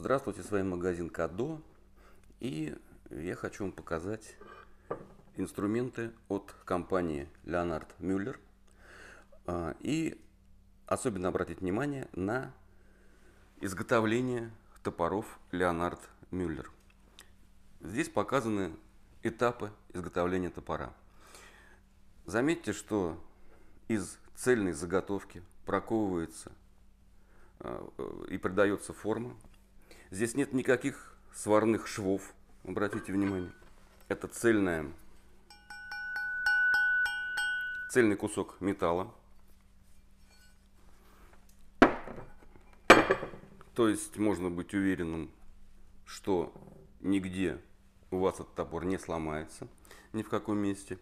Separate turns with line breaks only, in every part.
Здравствуйте, с вами магазин Кадо. И я хочу вам показать инструменты от компании Леонард Мюллер. А, и особенно обратить внимание на изготовление топоров Леонард Мюллер. Здесь показаны этапы изготовления топора. Заметьте, что из цельной заготовки проковывается а, э, и придается форма Здесь нет никаких сварных швов. Обратите внимание. Это цельная, цельный кусок металла. То есть можно быть уверенным, что нигде у вас этот топор не сломается, ни в каком месте.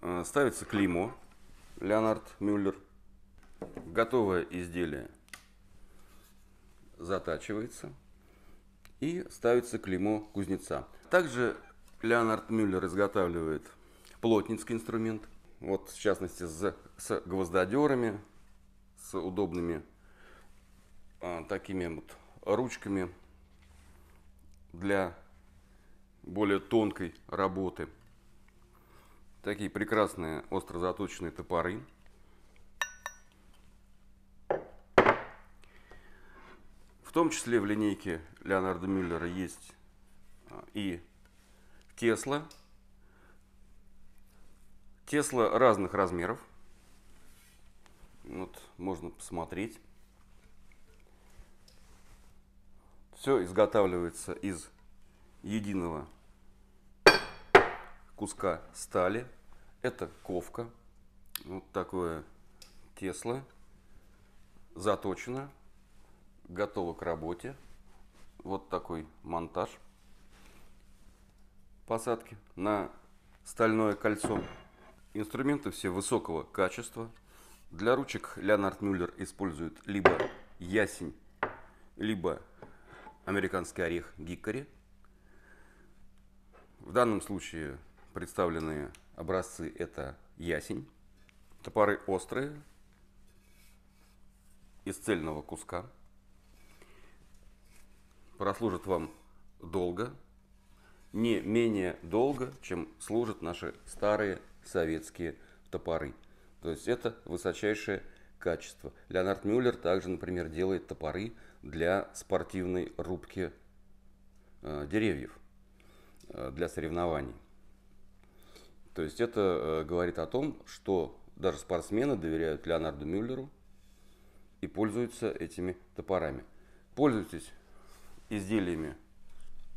Э, ставится клеймо Леонард Мюллер. Готовое изделие затачивается и ставится клеймо кузнеца. Также Леонард Мюллер изготавливает плотницкий инструмент, вот в частности с, с гвоздодерами, с удобными а, такими вот ручками для более тонкой работы. Такие прекрасные остро заточенные топоры – том числе в линейке Леонарда Мюллера есть а, и Тесла. Тесла разных размеров. Вот, можно посмотреть. Все изготавливается из единого куска стали. Это ковка. Вот такое Тесла. Заточено готово к работе. Вот такой монтаж посадки на стальное кольцо. Инструменты все высокого качества. Для ручек Леонард Мюллер использует либо ясень, либо американский орех гикори. В данном случае представленные образцы это ясень. Топоры острые, из цельного куска – прослужат вам долго, не менее долго, чем служат наши старые советские топоры. То есть это высочайшее качество. Леонард Мюллер также, например, делает топоры для спортивной рубки э, деревьев э, для соревнований. То есть это э, говорит о том, что даже спортсмены доверяют Леонарду Мюллеру и пользуются этими топорами. Пользуйтесь изделиями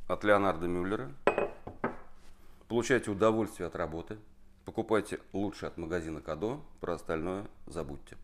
от Леонарда Мюллера. Получайте удовольствие от работы. Покупайте лучше от магазина Кадо, про остальное забудьте.